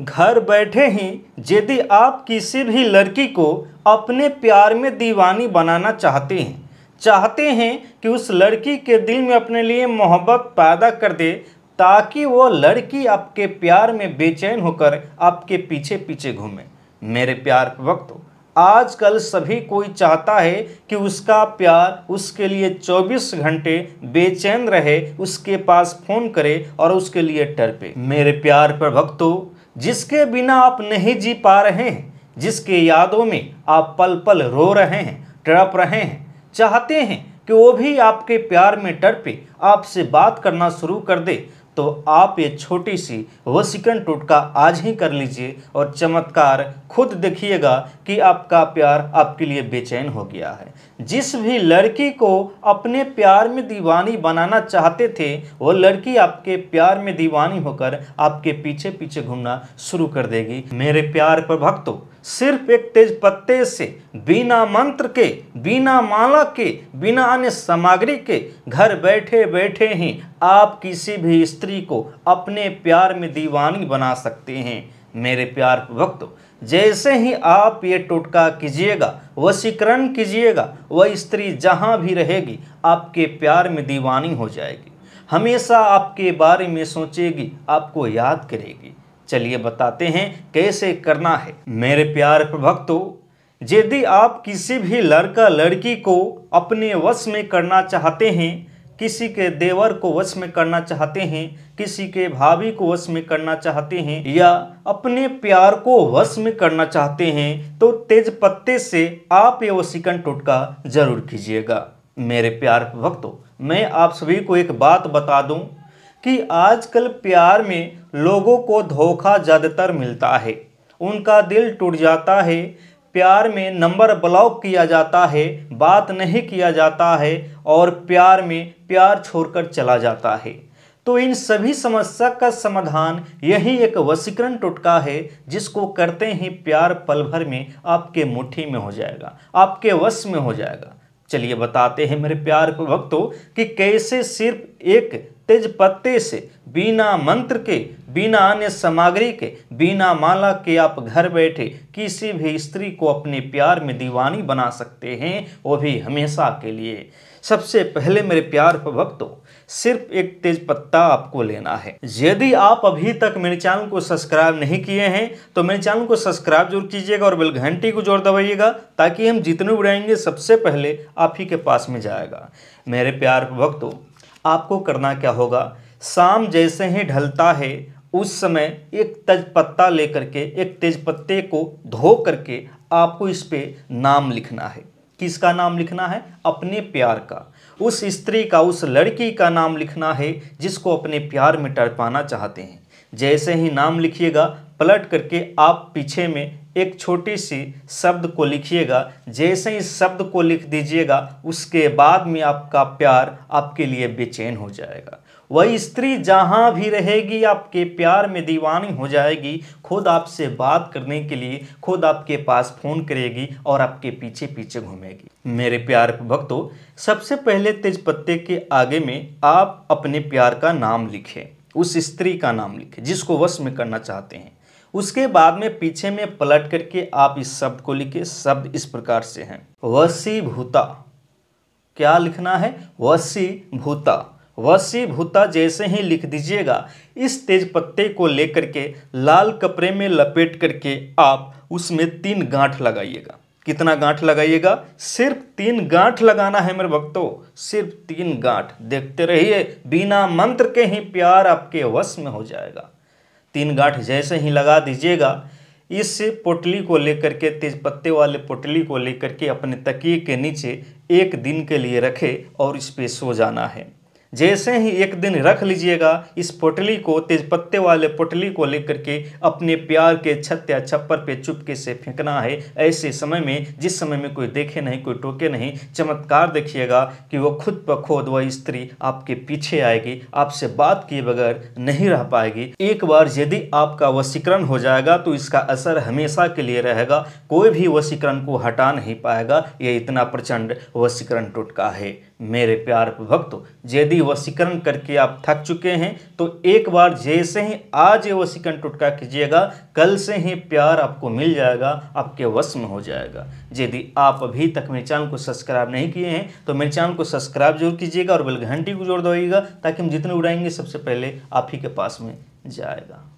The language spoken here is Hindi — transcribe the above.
घर बैठे ही यदि आप किसी भी लड़की को अपने प्यार में दीवानी बनाना चाहते हैं चाहते हैं कि उस लड़की के दिल में अपने लिए मोहब्बत पैदा कर दे ताकि वो लड़की आपके प्यार में बेचैन होकर आपके पीछे पीछे घूमे मेरे प्यार वक्त आजकल सभी कोई चाहता है कि उसका प्यार उसके लिए 24 घंटे बेचैन रहे उसके पास फ़ोन करे और उसके लिए टरपे मेरे प्यार पर भक्तों जिसके बिना आप नहीं जी पा रहे हैं जिसके यादों में आप पल पल रो रहे हैं तड़प रहे हैं चाहते हैं कि वो भी आपके प्यार में तड़पे आपसे बात करना शुरू कर दे तो आप ये छोटी सी वसीकरण टोटका आज ही कर लीजिए और चमत्कार खुद देखिएगा कि आपका प्यार आपके लिए बेचैन हो गया है जिस भी लड़की को अपने प्यार में दीवानी बनाना चाहते थे वो लड़की आपके प्यार में दीवानी होकर आपके पीछे पीछे घूमना शुरू कर देगी मेरे प्यार पर भक्तों सिर्फ एक तेज पत्ते से बिना मंत्र के बिना माला के बिना अन्य सामग्री के घर बैठे बैठे ही आप किसी भी स्त्री को अपने प्यार में दीवानी बना सकते हैं मेरे प्यार वक्त जैसे ही आप ये टोटका कीजिएगा वशीकरण कीजिएगा वह स्त्री जहाँ भी रहेगी आपके प्यार में दीवानी हो जाएगी हमेशा आपके बारे में सोचेगी आपको याद करेगी चलिए बताते हैं कैसे करना है मेरे प्यार भक्तों यदि आप किसी भी लड़का लड़की को अपने वश में करना चाहते हैं किसी के देवर को वश में करना चाहते हैं किसी के भाभी को वश में करना चाहते हैं या अपने प्यार को वश में करना चाहते हैं तो तेज पत्ते से आप ये वसीकरण टोटका जरूर कीजिएगा मेरे प्यार भक्तों मैं आप सभी को एक बात बता दूं कि आजकल प्यार में लोगों को धोखा ज़्यादातर मिलता है उनका दिल टूट जाता है प्यार में नंबर ब्लॉक किया जाता है बात नहीं किया जाता है और प्यार में प्यार छोड़कर चला जाता है तो इन सभी समस्या का समाधान यही एक वसीकरण टोटका है जिसको करते ही प्यार पल भर में आपके मुट्ठी में हो जाएगा आपके वश में हो जाएगा चलिए बताते हैं मेरे प्यार भक्तों कि कैसे सिर्फ एक तेज पत्ते से बिना मंत्र के बिना अन्य सामग्री के बिना माला के आप घर बैठे किसी भी स्त्री को अपने प्यार में दीवानी बना सकते हैं वो भी हमेशा के लिए सबसे पहले मेरे प्यार भक्तों सिर्फ एक तेज पत्ता आपको लेना है यदि आप अभी तक मेरे चैनल को सब्सक्राइब नहीं किए हैं तो मेरे चैनल को सब्सक्राइब जरूर कीजिएगा और बेल घंटी को जोर दबाइएगा ताकि हम जितने उड़ाएंगे सबसे पहले आप ही के पास में जाएगा मेरे प्यार भक्तों आपको करना क्या होगा शाम जैसे ही ढलता है उस समय एक पत्ता लेकर के एक तेजपत्ते को धो करके आपको इस पर नाम लिखना है किसका नाम लिखना है अपने प्यार का उस स्त्री का उस लड़की का नाम लिखना है जिसको अपने प्यार में पाना चाहते हैं जैसे ही नाम लिखिएगा पलट करके आप पीछे में एक छोटी सी शब्द को लिखिएगा जैसे ही शब्द को लिख दीजिएगा उसके बाद में आपका प्यार आपके लिए बेचैन हो जाएगा वही स्त्री जहाँ भी रहेगी आपके प्यार में दीवानी हो जाएगी खुद आपसे बात करने के लिए खुद आपके पास फ़ोन करेगी और आपके पीछे पीछे घूमेगी मेरे प्यार भक्तों सबसे पहले तेज पत्ते के आगे में आप अपने प्यार का नाम लिखें उस स्त्री का नाम लिखें जिसको वश में करना चाहते हैं उसके बाद में पीछे में पलट करके आप इस शब्द को लिखे शब्द इस प्रकार से हैं वसी भूता क्या लिखना है वसी भूता वसी भूता जैसे ही लिख दीजिएगा इस तेज पत्ते को लेकर के लाल कपड़े में लपेट करके आप उसमें तीन गांठ लगाइएगा कितना गांठ लगाइएगा सिर्फ तीन गांठ लगाना है मेरे भक्तों सिर्फ तीन गांठ देखते रहिए बिना मंत्र के ही प्यार आपके वश में हो जाएगा तीन गांठ जैसे ही लगा दीजिएगा इस पोटली को लेकर के तेज पत्ते वाले पोटली को लेकर के अपने तकिए के नीचे एक दिन के लिए रखें और इस पर सो जाना है जैसे ही एक दिन रख लीजिएगा इस पोटली को तेज पत्ते वाले पोटली को लेकर के अपने प्यार के छत या छप्पर पे चुपके से फेंकना है ऐसे समय में जिस समय में कोई देखे नहीं कोई टोके नहीं चमत्कार देखिएगा कि वो खुद ब खुद वह स्त्री आपके पीछे आएगी आपसे बात किए बगैर नहीं रह पाएगी एक बार यदि आपका वशीकरण हो जाएगा तो इसका असर हमेशा के लिए रहेगा कोई भी वशीकरण को हटा नहीं पाएगा ये इतना प्रचंड वशीकरण टोटका है मेरे प्यार भक्तों यदि वसीकरण करके आप थक चुके हैं तो एक बार जैसे ही आज ये वसीकरण टुटका कीजिएगा कल से ही प्यार आपको मिल जाएगा आपके वश में हो जाएगा यदि आप अभी तक मेरे चैनल को सब्सक्राइब नहीं किए हैं तो मेरे चैनल को सब्सक्राइब जरूर कीजिएगा और बेल घंटी को जोड़ दवाइएगा ताकि हम जितने उड़ाएंगे सबसे पहले आप ही के पास में जाएगा